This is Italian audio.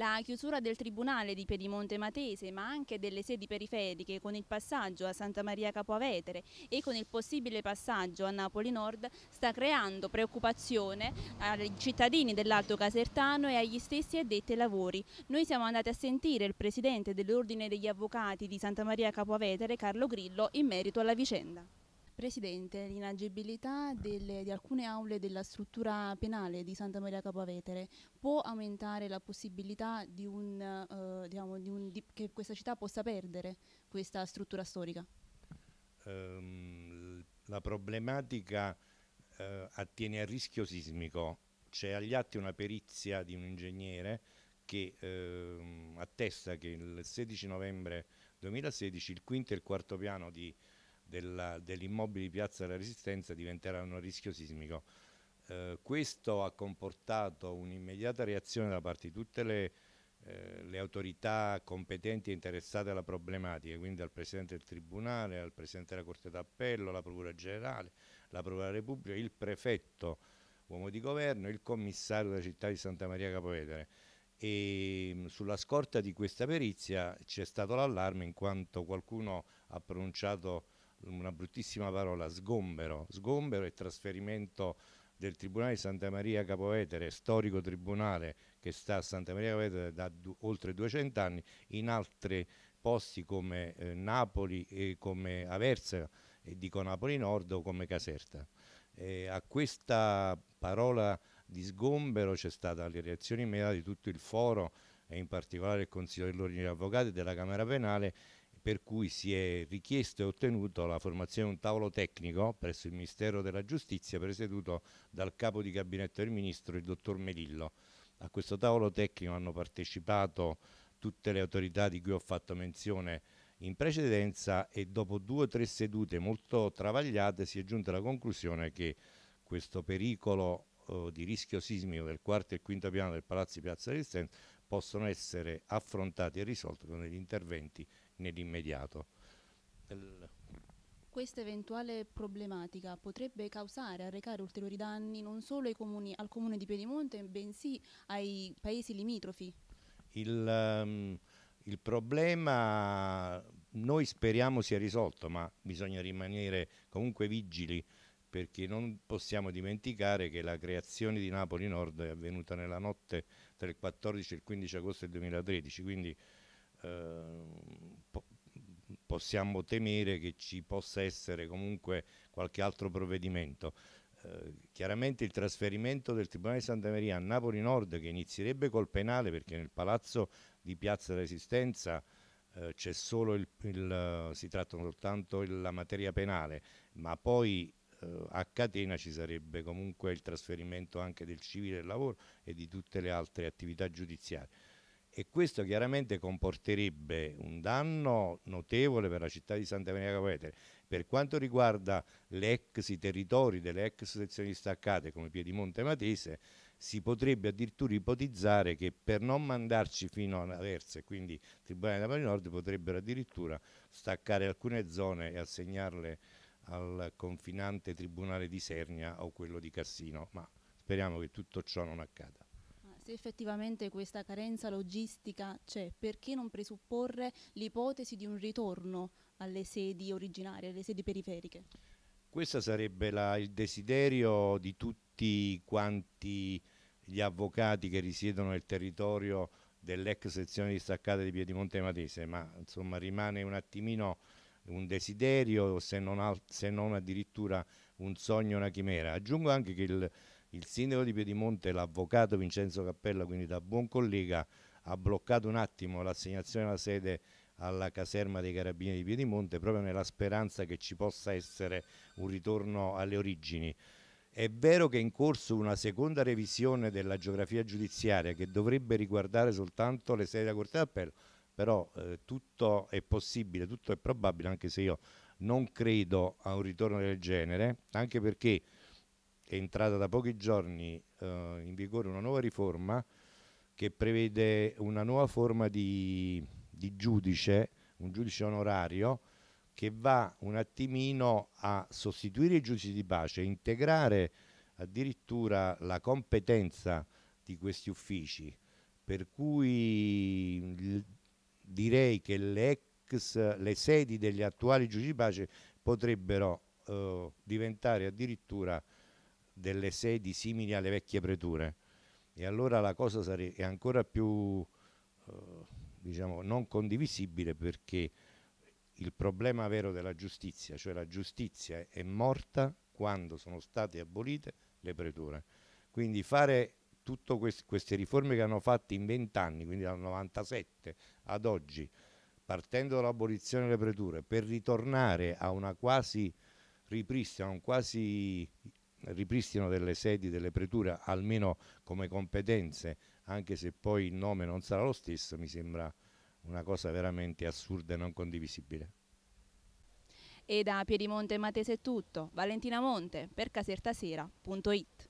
La chiusura del Tribunale di Piedimonte Matese, ma anche delle sedi periferiche con il passaggio a Santa Maria Capoavetere e con il possibile passaggio a Napoli Nord sta creando preoccupazione ai cittadini dell'Alto Casertano e agli stessi addetti ai lavori. Noi siamo andati a sentire il presidente dell'Ordine degli Avvocati di Santa Maria Capoavetere, Carlo Grillo, in merito alla vicenda. Presidente, l'inagibilità di alcune aule della struttura penale di Santa Maria Capavetere può aumentare la possibilità di un, eh, diciamo, di un, di, che questa città possa perdere questa struttura storica? Um, la problematica eh, attiene al rischio sismico. C'è agli atti una perizia di un ingegnere che eh, attesta che il 16 novembre 2016 il quinto e il quarto piano di dell'immobile di Piazza della Resistenza diventeranno a rischio sismico. Eh, questo ha comportato un'immediata reazione da parte di tutte le, eh, le autorità competenti e interessate alla problematica, quindi dal Presidente del Tribunale, al Presidente della Corte d'Appello, la Procura Generale, la Procura della Repubblica, il Prefetto, uomo di governo, il Commissario della città di Santa Maria Capovedere. E mm, sulla scorta di questa perizia c'è stato l'allarme in quanto qualcuno ha pronunciato una bruttissima parola, sgombero, sgombero e trasferimento del Tribunale di Santa Maria Capovetere, storico tribunale che sta a Santa Maria Capovetere da oltre 200 anni, in altri posti come eh, Napoli e come Aversa, e dico Napoli Nord o come Caserta. Eh, a questa parola di sgombero c'è stata la reazione immediata di tutto il foro e in particolare il Consiglio dell'Ordine degli Avvocati e della Camera Penale per cui si è richiesto e ottenuto la formazione di un tavolo tecnico presso il Ministero della Giustizia presieduto dal capo di gabinetto del Ministro, il dottor Melillo. A questo tavolo tecnico hanno partecipato tutte le autorità di cui ho fatto menzione in precedenza e dopo due o tre sedute molto travagliate si è giunta alla conclusione che questo pericolo eh, di rischio sismico del quarto e quinto piano del Palazzo di Piazza Resistenza possono essere affrontati e risolti con degli interventi nell'immediato. Questa eventuale problematica potrebbe causare, arrecare ulteriori danni non solo comuni, al comune di Piedimonte, bensì ai paesi limitrofi? Il, um, il problema noi speriamo sia risolto, ma bisogna rimanere comunque vigili perché non possiamo dimenticare che la creazione di Napoli Nord è avvenuta nella notte tra il 14 e il 15 agosto del 2013, quindi Ehm, po possiamo temere che ci possa essere comunque qualche altro provvedimento. Eh, chiaramente il trasferimento del Tribunale di Santa Maria a Napoli Nord che inizierebbe col penale perché nel palazzo di Piazza Resistenza eh, c'è solo il, il, si tratta soltanto la materia penale ma poi eh, a catena ci sarebbe comunque il trasferimento anche del civile del lavoro e di tutte le altre attività giudiziarie e questo chiaramente comporterebbe un danno notevole per la città di Santa Maria Capetere. Per quanto riguarda le ex territori delle ex sezioni staccate come Piedimonte Matese, si potrebbe addirittura ipotizzare che per non mandarci fino a Versa e quindi Tribunale della Pari Nord potrebbero addirittura staccare alcune zone e assegnarle al confinante Tribunale di Sernia o quello di Cassino, ma speriamo che tutto ciò non accada se effettivamente questa carenza logistica c'è, perché non presupporre l'ipotesi di un ritorno alle sedi originarie, alle sedi periferiche? Questo sarebbe la, il desiderio di tutti quanti gli avvocati che risiedono nel territorio dell'ex sezione distaccata di Piedimonte Matese, ma insomma rimane un attimino un desiderio se non, se non addirittura un sogno, una chimera. Aggiungo anche che il, il sindaco di Piedimonte, l'avvocato Vincenzo Cappella, quindi da buon collega, ha bloccato un attimo l'assegnazione alla sede alla caserma dei Carabinieri di Piedimonte proprio nella speranza che ci possa essere un ritorno alle origini. È vero che è in corso una seconda revisione della geografia giudiziaria che dovrebbe riguardare soltanto le sedi della Corte d'Appello, però eh, tutto è possibile, tutto è probabile, anche se io non credo a un ritorno del genere, anche perché è entrata da pochi giorni eh, in vigore una nuova riforma che prevede una nuova forma di, di giudice, un giudice onorario, che va un attimino a sostituire i giudici di pace, integrare addirittura la competenza di questi uffici, per cui direi che le, ex, le sedi degli attuali giudici di pace potrebbero eh, diventare addirittura delle sedi simili alle vecchie preture e allora la cosa sare- è ancora più eh, diciamo, non condivisibile perché il problema vero della giustizia, cioè la giustizia è morta quando sono state abolite le preture. Quindi fare tutte quest queste riforme che hanno fatto in vent'anni, quindi dal 97 ad oggi, partendo dall'abolizione delle preture, per ritornare a una quasi ripristino, un quasi ripristino delle sedi delle preture almeno come competenze anche se poi il nome non sarà lo stesso mi sembra una cosa veramente assurda e non condivisibile e da Piedimonte Matese è tutto Valentina Monte per casertasera.it